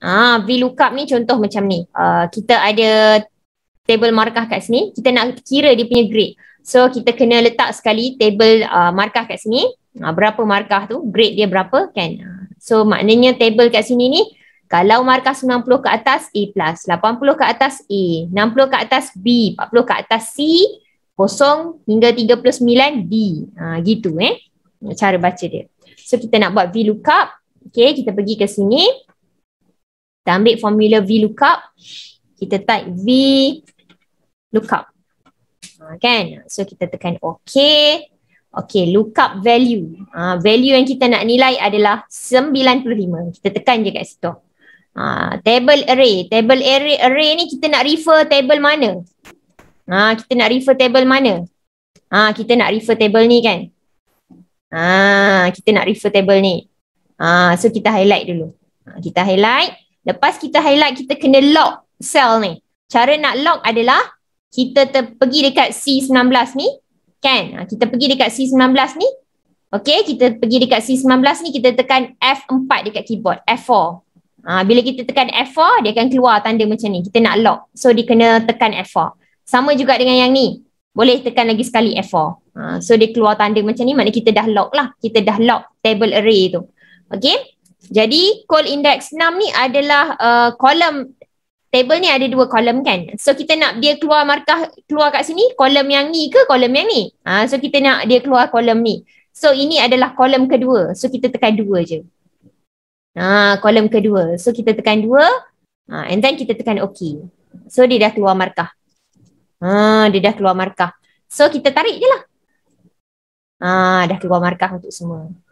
Ah, ha, V lookup ni contoh macam ni. Uh, kita ada table markah kat sini. Kita nak kira dia punya grade. So kita kena letak sekali table uh, markah kat sini. Uh, berapa markah tu, grade dia berapa kan. Ha, so maknanya table kat sini ni kalau markah 90 ke atas A+, 80 ke atas A, 60 ke atas B, 40 ke atas C, kosong hingga 39 D. Ha, gitu eh, cara baca dia. So kita nak buat V lookup. Okay, kita pergi ke sini kita ambil formula V lookup kita type V lookup ha, kan so kita tekan ok ok lookup value ha, value yang kita nak nilai adalah 95 kita tekan je kat situ ha, table array table array array ni kita nak refer table mana ha, kita nak refer table mana ha, kita nak refer table ni kan ha, kita nak refer table ni ha, so kita highlight dulu ha, kita highlight Lepas kita highlight, kita kena lock cell ni. Cara nak lock adalah kita pergi dekat C19 ni. Kan? Ha, kita pergi dekat C19 ni. Okay, kita pergi dekat C19 ni, kita tekan F4 dekat keyboard. F4. Ha, bila kita tekan F4, dia akan keluar tanda macam ni. Kita nak lock. So, dia kena tekan F4. Sama juga dengan yang ni. Boleh tekan lagi sekali F4. Ha, so, dia keluar tanda macam ni. Maknanya kita dah lock lah. Kita dah lock table array tu. Okay. Jadi call index 6 ni adalah uh, kolom table ni ada dua kolom kan. So kita nak dia keluar markah keluar kat sini kolom yang ni ke kolom yang ni. Ha, so kita nak dia keluar kolom ni. So ini adalah kolom kedua. So kita tekan dua je. Ha, kolom kedua. So kita tekan dua ha, and then kita tekan OK. So dia dah keluar markah. Ha, dia dah keluar markah. So kita tarik je lah. Ha, dah keluar markah untuk semua.